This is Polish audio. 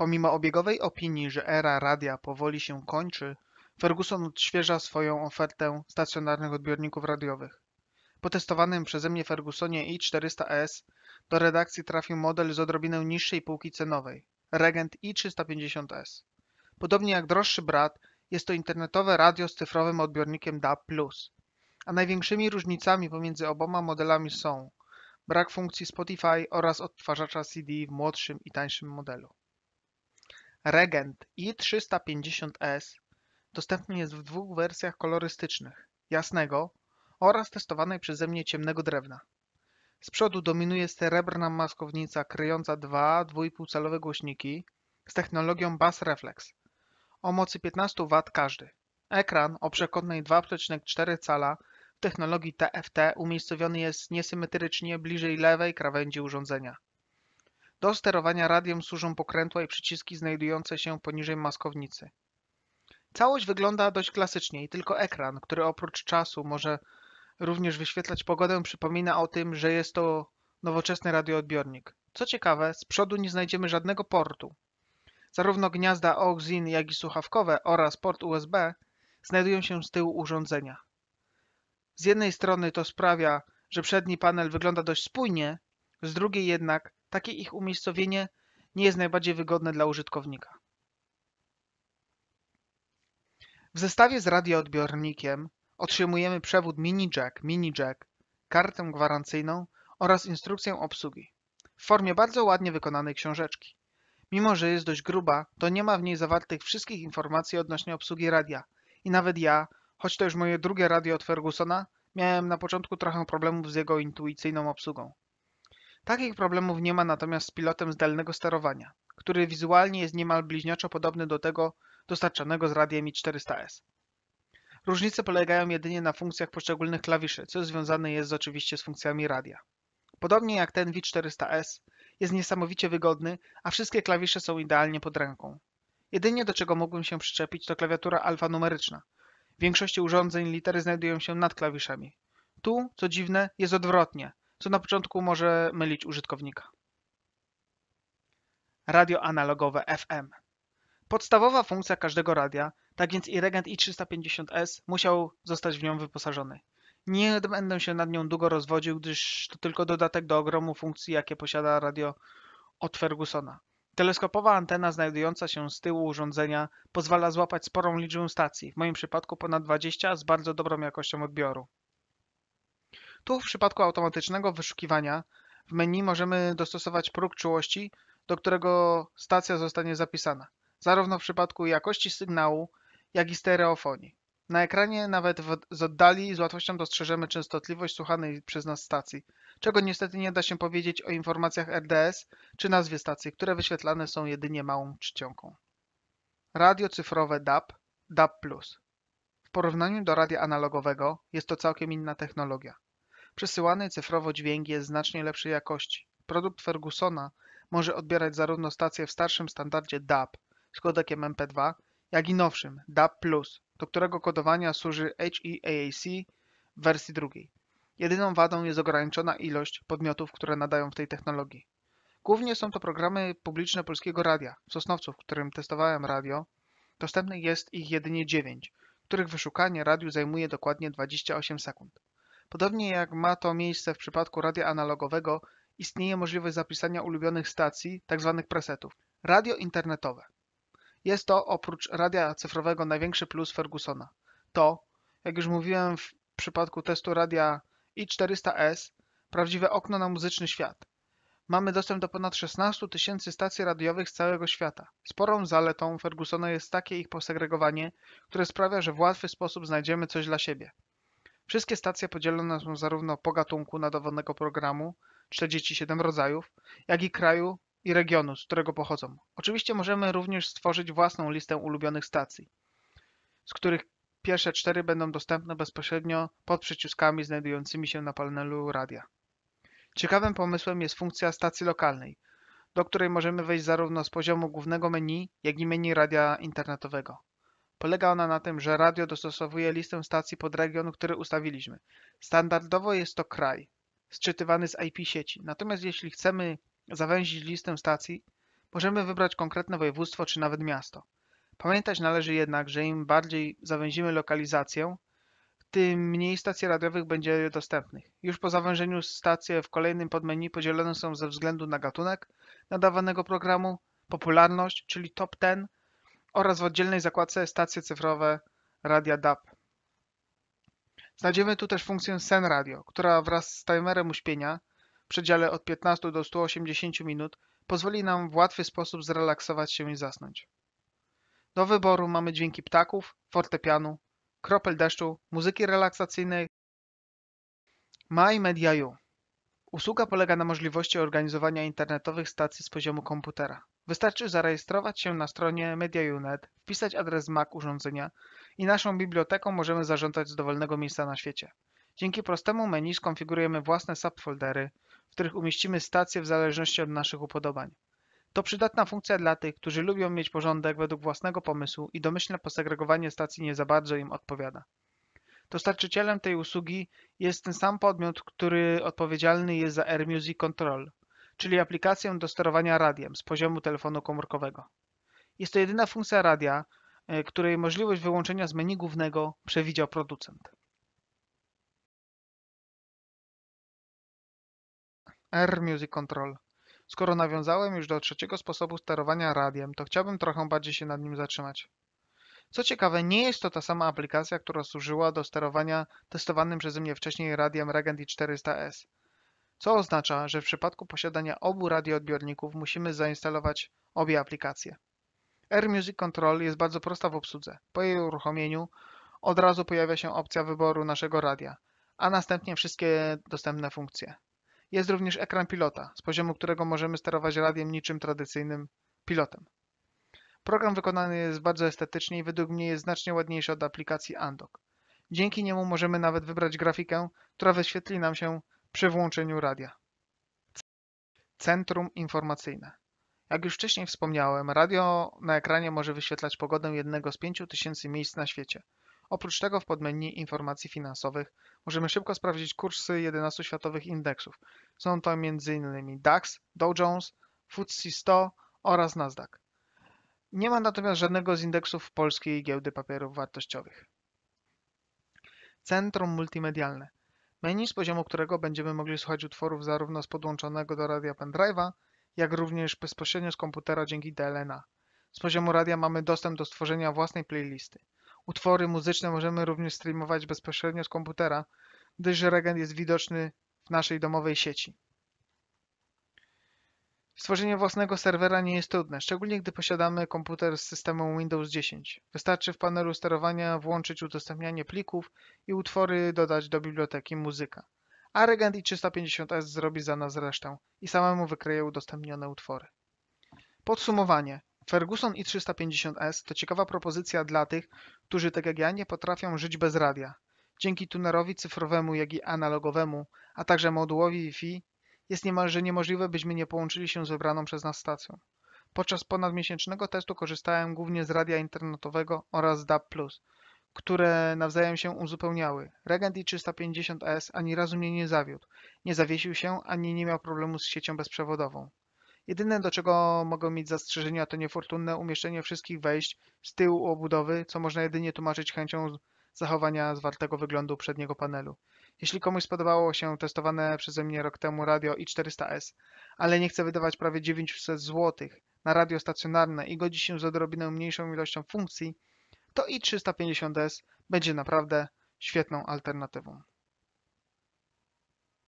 Pomimo obiegowej opinii, że era radia powoli się kończy, Ferguson odświeża swoją ofertę stacjonarnych odbiorników radiowych. Po testowanym przeze mnie Fergusonie i400S do redakcji trafił model z odrobinę niższej półki cenowej Regent i350S. Podobnie jak droższy brat, jest to internetowe radio z cyfrowym odbiornikiem DAB+. A największymi różnicami pomiędzy oboma modelami są brak funkcji Spotify oraz odtwarzacza CD w młodszym i tańszym modelu. Regent i350S dostępny jest w dwóch wersjach kolorystycznych: jasnego oraz testowanej przeze mnie ciemnego drewna. Z przodu dominuje srebrna maskownica kryjąca dwa 2,5-calowe głośniki z technologią Bass Reflex o mocy 15 W każdy. Ekran o przekątnej 2,4 cala w technologii TFT umiejscowiony jest niesymetrycznie bliżej lewej krawędzi urządzenia. Do sterowania radiem służą pokrętła i przyciski znajdujące się poniżej maskownicy. Całość wygląda dość klasycznie i tylko ekran, który oprócz czasu może również wyświetlać pogodę, przypomina o tym, że jest to nowoczesny radioodbiornik. Co ciekawe, z przodu nie znajdziemy żadnego portu. Zarówno gniazda aux-in, jak i słuchawkowe oraz port USB znajdują się z tyłu urządzenia. Z jednej strony to sprawia, że przedni panel wygląda dość spójnie, z drugiej jednak takie ich umiejscowienie nie jest najbardziej wygodne dla użytkownika. W zestawie z radioodbiornikiem otrzymujemy przewód mini jack, mini jack, kartę gwarancyjną oraz instrukcję obsługi w formie bardzo ładnie wykonanej książeczki. Mimo, że jest dość gruba, to nie ma w niej zawartych wszystkich informacji odnośnie obsługi radia. I nawet ja, choć to już moje drugie radio od Fergusona, miałem na początku trochę problemów z jego intuicyjną obsługą. Takich problemów nie ma natomiast z pilotem zdalnego sterowania, który wizualnie jest niemal bliźniaczo podobny do tego dostarczanego z radiem i400S. Różnice polegają jedynie na funkcjach poszczególnych klawiszy, co związane jest oczywiście z funkcjami radia. Podobnie jak ten V400S, jest niesamowicie wygodny, a wszystkie klawisze są idealnie pod ręką. Jedynie do czego mógłbym się przyczepić to klawiatura alfanumeryczna. W większości urządzeń litery znajdują się nad klawiszami. Tu, co dziwne, jest odwrotnie co na początku może mylić użytkownika. Radio analogowe FM. Podstawowa funkcja każdego radia, tak więc i Regent i350S musiał zostać w nią wyposażony. Nie będę się nad nią długo rozwodził, gdyż to tylko dodatek do ogromu funkcji, jakie posiada radio od Fergusona. Teleskopowa antena znajdująca się z tyłu urządzenia pozwala złapać sporą liczbę stacji, w moim przypadku ponad 20 z bardzo dobrą jakością odbioru. Tu w przypadku automatycznego wyszukiwania w menu możemy dostosować próg czułości, do którego stacja zostanie zapisana, zarówno w przypadku jakości sygnału, jak i stereofonii. Na ekranie nawet w, z oddali z łatwością dostrzeżemy częstotliwość słuchanej przez nas stacji, czego niestety nie da się powiedzieć o informacjach RDS czy nazwie stacji, które wyświetlane są jedynie małą czcionką. Radio cyfrowe DAB, DAB+. W porównaniu do radia analogowego jest to całkiem inna technologia. Przesyłany cyfrowo dźwięk jest znacznie lepszej jakości. Produkt Fergusona może odbierać zarówno stacje w starszym standardzie DAB z kodekiem MP2, jak i nowszym DAB+, do którego kodowania służy HEAAC w wersji drugiej. Jedyną wadą jest ograniczona ilość podmiotów, które nadają w tej technologii. Głównie są to programy publiczne Polskiego Radia. W Sosnowcu, w którym testowałem radio, dostępnych jest ich jedynie 9, których wyszukanie radiu zajmuje dokładnie 28 sekund. Podobnie jak ma to miejsce w przypadku radia analogowego, istnieje możliwość zapisania ulubionych stacji, tzw. Tak presetów. Radio internetowe. Jest to oprócz radia cyfrowego największy plus Fergusona. To, jak już mówiłem w przypadku testu radia i400S, prawdziwe okno na muzyczny świat. Mamy dostęp do ponad 16 tysięcy stacji radiowych z całego świata. Sporą zaletą Fergusona jest takie ich posegregowanie, które sprawia, że w łatwy sposób znajdziemy coś dla siebie. Wszystkie stacje podzielone są zarówno po gatunku nadawanego programu, 47 rodzajów, jak i kraju i regionu, z którego pochodzą. Oczywiście możemy również stworzyć własną listę ulubionych stacji, z których pierwsze cztery będą dostępne bezpośrednio pod przyciskami znajdującymi się na panelu radia. Ciekawym pomysłem jest funkcja stacji lokalnej, do której możemy wejść zarówno z poziomu głównego menu, jak i menu radia internetowego. Polega ona na tym, że radio dostosowuje listę stacji pod region, który ustawiliśmy. Standardowo jest to kraj, sczytywany z IP sieci. Natomiast jeśli chcemy zawęzić listę stacji, możemy wybrać konkretne województwo czy nawet miasto. Pamiętać należy jednak, że im bardziej zawęzimy lokalizację, tym mniej stacji radiowych będzie dostępnych. Już po zawężeniu stacje w kolejnym podmenu podzielone są ze względu na gatunek nadawanego programu, popularność, czyli top 10, oraz w oddzielnej zakładce stacje cyfrowe radia DAB. Znajdziemy tu też funkcję Sen Radio, która wraz z timerem uśpienia w przedziale od 15 do 180 minut pozwoli nam w łatwy sposób zrelaksować się i zasnąć. Do wyboru mamy dźwięki ptaków, fortepianu, kropel deszczu, muzyki relaksacyjnej. My Media U. Usługa polega na możliwości organizowania internetowych stacji z poziomu komputera. Wystarczy zarejestrować się na stronie Media.Unet, wpisać adres MAC urządzenia i naszą biblioteką możemy zarządzać z dowolnego miejsca na świecie. Dzięki prostemu menu skonfigurujemy własne subfoldery, w których umieścimy stacje w zależności od naszych upodobań. To przydatna funkcja dla tych, którzy lubią mieć porządek według własnego pomysłu i domyślne posegregowanie stacji nie za bardzo im odpowiada. Dostarczycielem tej usługi jest ten sam podmiot, który odpowiedzialny jest za AirMusic Control czyli aplikację do sterowania radiem z poziomu telefonu komórkowego. Jest to jedyna funkcja radia, e, której możliwość wyłączenia z menu głównego przewidział producent. R Music Control. Skoro nawiązałem już do trzeciego sposobu sterowania radiem, to chciałbym trochę bardziej się nad nim zatrzymać. Co ciekawe, nie jest to ta sama aplikacja, która służyła do sterowania testowanym przeze mnie wcześniej radiem Regent i 400S co oznacza, że w przypadku posiadania obu radioodbiorników musimy zainstalować obie aplikacje. Air Music Control jest bardzo prosta w obsłudze. Po jej uruchomieniu od razu pojawia się opcja wyboru naszego radia, a następnie wszystkie dostępne funkcje. Jest również ekran pilota, z poziomu którego możemy sterować radiem niczym tradycyjnym pilotem. Program wykonany jest bardzo estetycznie i według mnie jest znacznie ładniejszy od aplikacji Andok. Dzięki niemu możemy nawet wybrać grafikę, która wyświetli nam się przy włączeniu radia. Centrum informacyjne. Jak już wcześniej wspomniałem, radio na ekranie może wyświetlać pogodę jednego z 5000 miejsc na świecie. Oprócz tego w podmenu informacji finansowych możemy szybko sprawdzić kursy 11 światowych indeksów. Są to m.in. DAX, Dow Jones, FTSE 100 oraz Nasdaq. Nie ma natomiast żadnego z indeksów polskiej giełdy papierów wartościowych. Centrum multimedialne menu, z poziomu którego będziemy mogli słuchać utworów zarówno z podłączonego do radia pendrive'a, jak również bezpośrednio z komputera dzięki DLNA. Z poziomu radia mamy dostęp do stworzenia własnej playlisty. Utwory muzyczne możemy również streamować bezpośrednio z komputera, gdyż regent jest widoczny w naszej domowej sieci. Stworzenie własnego serwera nie jest trudne, szczególnie gdy posiadamy komputer z systemem Windows 10. Wystarczy w panelu sterowania włączyć udostępnianie plików i utwory dodać do biblioteki muzyka. A Regent i 350S zrobi za nas resztę i samemu wykryje udostępnione utwory. Podsumowanie. Ferguson i 350S to ciekawa propozycja dla tych, którzy tak jak ja nie potrafią żyć bez radia. Dzięki tunerowi cyfrowemu, jak i analogowemu, a także modułowi Wi-Fi jest niemalże niemożliwe, byśmy nie połączyli się z wybraną przez nas stacją. Podczas ponadmiesięcznego testu korzystałem głównie z radia internetowego oraz z DAB+, które nawzajem się uzupełniały. Regent i 350S ani razu mnie nie zawiódł, nie zawiesił się ani nie miał problemu z siecią bezprzewodową. Jedyne do czego mogę mieć zastrzeżenia to niefortunne umieszczenie wszystkich wejść z tyłu obudowy, co można jedynie tłumaczyć chęcią zachowania zwartego wyglądu przedniego panelu. Jeśli komuś spodobało się testowane przeze mnie rok temu radio i400S, ale nie chce wydawać prawie 900 zł na radio stacjonarne i godzi się z odrobinę mniejszą ilością funkcji, to i350S będzie naprawdę świetną alternatywą.